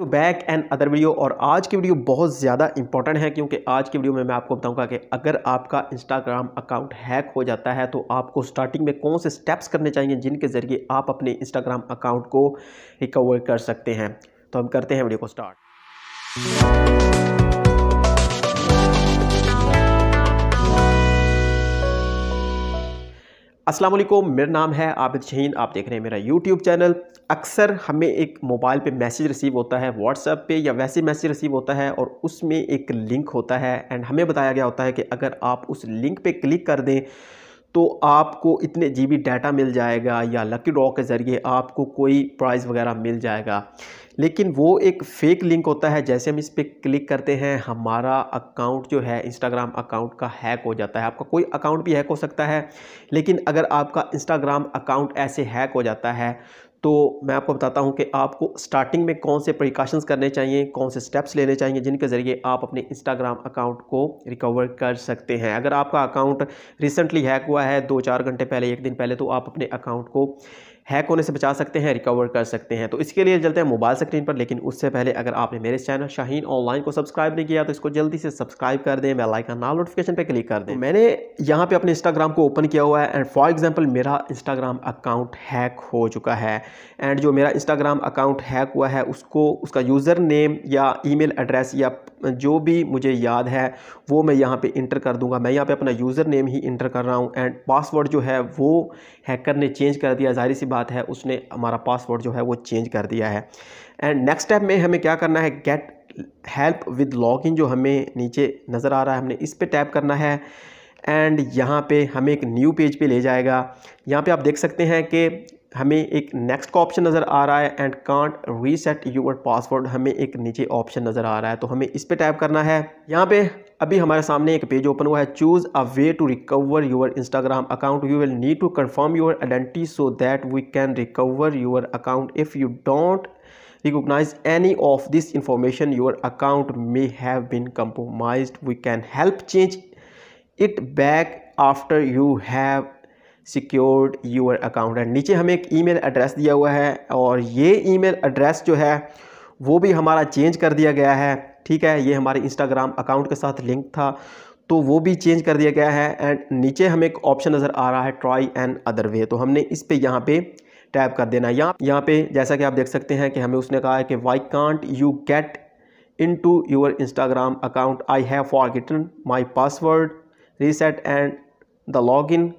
to back and other video और आज की वीडियो बहुत ज़्यादा इंपॉर्टेंट है क्योंकि आज की वीडियो में मैं आपको बताऊंगा कि अगर आपका इंस्टाग्राम अकाउंट हैक हो जाता है तो आपको स्टार्टिंग में कौन से स्टेप्स करने चाहिए जिनके ज़रिए आप अपने इंस्टाग्राम अकाउंट को रिकवर कर सकते हैं तो हम करते हैं वीडियो को स्टार्ट असलम मेरा नाम है आबिद शहीन आप देख रहे हैं मेरा यूट्यूब चैनल अक्सर हमें एक मोबाइल पे मैसेज रिसीव होता है व्हाट्सएप पे या वैसे मैसेज रिसीव होता है और उसमें एक लिंक होता है एंड हमें बताया गया होता है कि अगर आप उस लिंक पे क्लिक कर दें तो आपको इतने जी बी डाटा मिल जाएगा या लकी ड्रॉ के ज़रिए आपको कोई प्राइज़ वगैरह मिल जाएगा लेकिन वो एक फ़ेक लिंक होता है जैसे हम इस पर क्लिक करते हैं हमारा अकाउंट जो है इंस्टाग्राम अकाउंट का हैक हो जाता है आपका कोई अकाउंट भी हैक हो सकता है लेकिन अगर आपका इंस्टाग्राम अकाउंट ऐसे हैक हो जाता है तो मैं आपको बताता हूँ कि आपको स्टार्टिंग में कौन से प्रिकॉशंस करने चाहिए कौन से स्टेप्स लेने चाहिए जिनके ज़रिए आप अपने इंस्टाग्राम अकाउंट को रिकवर कर सकते हैं अगर आपका अकाउंट रिसेंटली हैक हुआ है दो चार घंटे पहले एक दिन पहले तो आप अपने अकाउंट को हैक होने से बचा सकते हैं रिकवर कर सकते हैं तो इसके लिए चलते हैं मोबाइल स्क्रीन पर लेकिन उससे पहले अगर आपने मेरे चैनल शाहीन ऑनलाइन को सब्सक्राइब नहीं किया तो इसको जल्दी से सब्सक्राइब कर दें बेल आइकन नाल नोटिफिकेशन पर क्लिक कर दें तो मैंने यहाँ पे अपने इंस्टाग्राम को ओपन किया हुआ है एंड फॉर एग्जाम्पल मेरा इंस्टाग्राम अकाउंट हैक हो चुका है एंड जो मेरा इंस्टाग्राम अकाउंट हैक हुआ है उसको उसका यूज़र नेम या मेल एड्रेस या जो भी मुझे याद है वो मैं यहाँ पर इंटर कर दूँगा मैं यहाँ पर अपना यूज़र नेम ही इंटर कर रहा हूँ एंड पासवर्ड जो है वो हैकर ने चेंज कर दिया जाहिर सी बात बात है उसने हमारा पासवर्ड जो है वो चेंज कर दिया है एंड नेक्स्ट स्टेप में हमें क्या करना है गेट हेल्प विद लॉगिन जो हमें नीचे नज़र आ रहा है हमने इस पर टैप करना है एंड यहाँ पे हमें एक न्यू पेज पे ले जाएगा यहाँ पे आप देख सकते हैं कि हमें एक नेक्स्ट का ऑप्शन नज़र आ रहा है and can't reset your password हमें एक नीचे ऑप्शन नज़र आ रहा है तो हमें इस पर टैप करना है यहाँ पे अभी हमारे सामने एक पेज ओपन हुआ है choose a way to recover your Instagram account you will need to confirm your identity so that we can recover your account if you don't recognise any of this information your account may have been compromised we can help change it back after you have secured your account है नीचे हमें एक email address दिया हुआ है और ये email address जो है वो भी हमारा चेंज कर दिया गया है ठीक है ये हमारे इंस्टाग्राम अकाउंट के साथ लिंक था तो वो भी चेंज कर दिया गया है एंड नीचे हमें एक ऑप्शन नज़र आ रहा है ट्राई एंड अदर वे तो हमने इस पर यहाँ पर टैप कर देना यहाँ यहाँ पे जैसा कि आप देख सकते हैं कि हमें उसने कहा है कि why can't you get into your Instagram account I have forgotten my password reset and the log in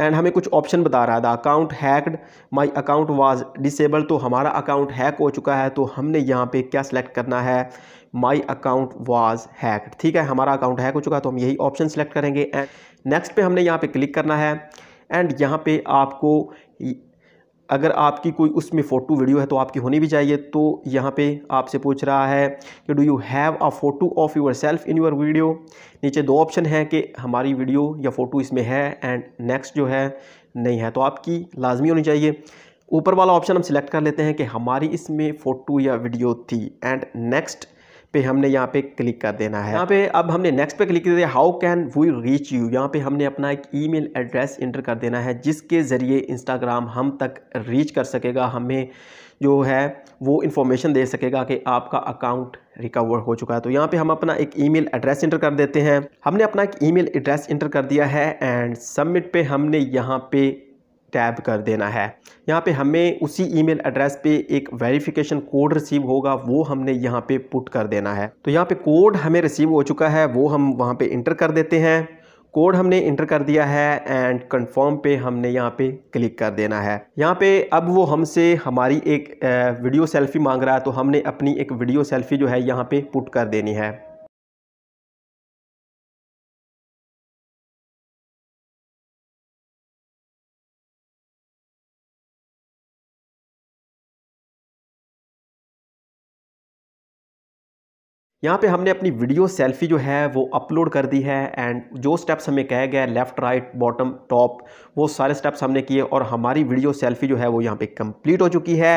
and हमें कुछ ऑप्शन बता रहा था account hacked my account was disable तो हमारा अकाउंट हैक हो चुका है तो हमने यहाँ पे क्या सिलेक्ट करना है माय अकाउंट वाज हैक्ड ठीक है हमारा अकाउंट हैक हो चुका है तो हम यही ऑप्शन सेलेक्ट करेंगे एंड नेक्स्ट पे हमने यहाँ पे क्लिक करना है एंड यहाँ पे आपको अगर आपकी कोई उसमें फ़ोटो वीडियो है तो आपकी होनी भी चाहिए तो यहाँ पे आपसे पूछ रहा है कि do you have a photo of your self in your video नीचे दो ऑप्शन हैं कि हमारी वीडियो या फ़ोटो इसमें है एंड नेक्स्ट जो है नहीं है तो आपकी लाजमी होनी चाहिए ऊपर वाला ऑप्शन हम सिलेक्ट कर लेते हैं कि हमारी इसमें फ़ोटो या वीडियो थी एंड नेक्स्ट पे हमने यहाँ पे क्लिक कर देना है यहाँ पे अब हमने नेक्स्ट पे क्लिक कर दिया how can we reach you यहाँ पे हमने अपना एक ईमेल एड्रेस इंटर कर देना है जिसके ज़रिए इंस्टाग्राम हम तक रीच कर सकेगा हमें जो है वो इन्फॉर्मेशन दे सकेगा कि आपका अकाउंट रिकवर हो चुका है तो यहाँ पे हम अपना एक ईमेल एड्रेस इंटर कर देते हैं हमने अपना एक ईमेल एड्रेस इंटर कर दिया है एंड सबमिट पे हमने यहाँ पे टैब कर देना है यहाँ पे हमें उसी ईमेल एड्रेस पे एक वेरिफिकेशन कोड रिसीव होगा वो हमने यहाँ पे पुट कर देना है तो यहाँ पे कोड हमें रिसीव हो चुका है वो हम वहाँ पे इंटर कर देते हैं कोड हमने इंटर कर दिया है एंड कंफर्म पे हमने यहाँ पे क्लिक कर देना है यहाँ पे अब वो हमसे हमारी एक वीडियो सेल्फी मांग रहा है तो हमने अपनी एक वीडियो सेल्फी जो है यहाँ पे पुट कर देनी है यहाँ पे हमने अपनी वीडियो सेल्फी जो है वो अपलोड कर दी है एंड जो स्टेप्स हमें कहे गए लेफ़्ट राइट बॉटम टॉप वो सारे स्टेप्स हमने किए और हमारी वीडियो सेल्फी जो है वो यहाँ पे कंप्लीट हो चुकी है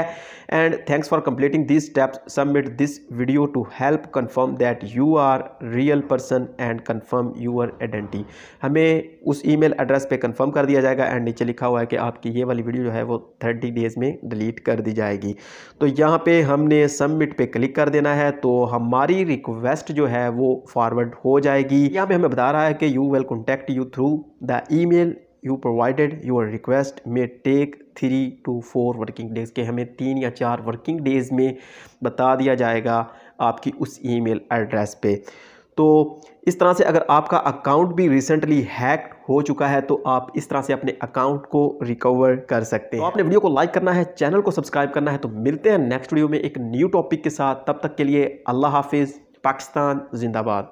and thanks for completing this steps submit this video to help confirm that you are real person and confirm your identity हमें उस ई एड्रेस पर कन्फर्म कर दिया जाएगा एंड नीचे लिखा हुआ है कि आपकी ये वाली वीडियो जो है वो थर्टी डेज़ में डिलीट कर दी जाएगी तो यहाँ पर हमने सबमिट पर क्लिक कर देना है तो हमारी रिक्वेस्ट जो है वो फॉरवर्ड हो जाएगी यहाँ पे हमें बता रहा है कि you will contact you through the email you provided your request may take three to four working days के हमें तीन या चार वर्किंग डेज़ में बता दिया जाएगा आपकी उस ईमेल एड्रेस पे तो इस तरह से अगर आपका अकाउंट भी रिसेंटली हैक हो चुका है तो आप इस तरह से अपने अकाउंट को रिकवर कर सकते हैं तो आपने वीडियो को लाइक करना है चैनल को सब्सक्राइब करना है तो मिलते हैं नेक्स्ट वीडियो में एक न्यू टॉपिक के साथ तब तक के लिए अल्लाह हाफिज़ पाकिस्तान जिंदाबाद